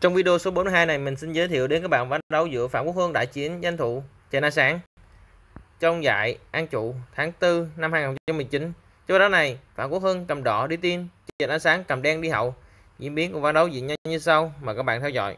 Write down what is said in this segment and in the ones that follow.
Trong video số 42 này mình xin giới thiệu đến các bạn ván đấu giữa Phạm Quốc Hương đại chiến danh thủ Trần Na Sáng trong giải An Trụ tháng 4 năm 2019. Cho đó này, Phạm Quốc Hưng cầm đỏ đi tiên, Trần Ánh Sáng cầm đen đi hậu. Diễn biến của ván đấu diễn ra như sau mà các bạn theo dõi.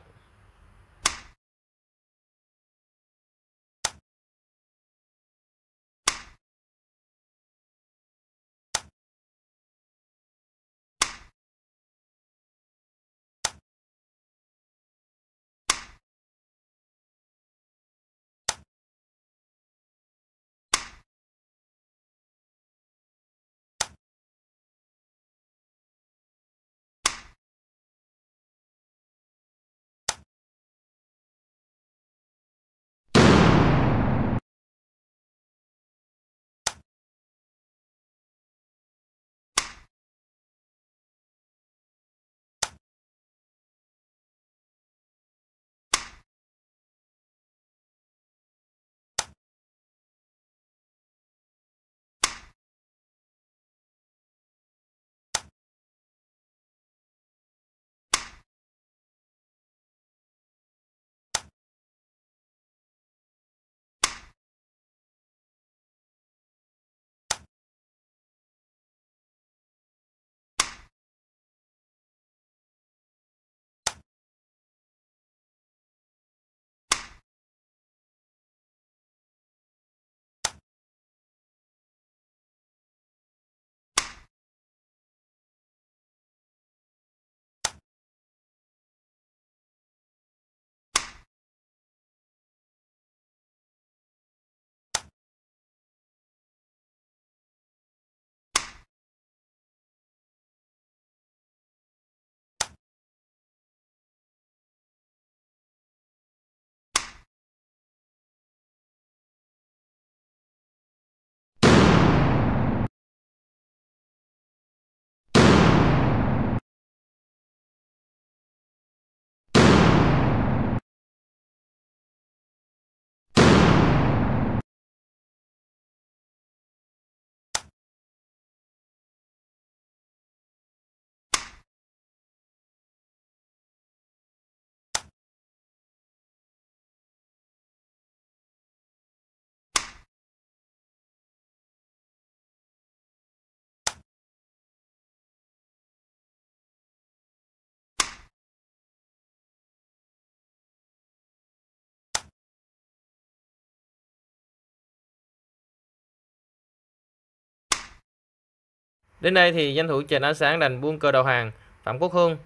Đến đây thì danh thủ trên ánh Sáng đành buông cờ đầu hàng, Phạm Quốc Hương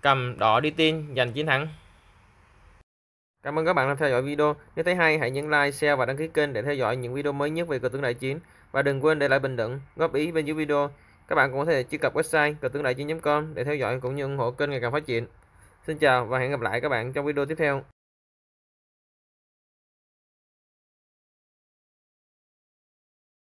cầm đỏ đi tin giành chiến thắng. Cảm ơn các bạn đã theo dõi video. Nếu thấy hay hãy nhấn like, share và đăng ký kênh để theo dõi những video mới nhất về cờ tướng đại chiến và đừng quên để lại bình luận, góp ý bên dưới video. Các bạn cũng có thể truy cập website cờ tướng đại chiến.com để theo dõi cũng như ủng hộ kênh ngày càng phát triển. Xin chào và hẹn gặp lại các bạn trong video tiếp theo.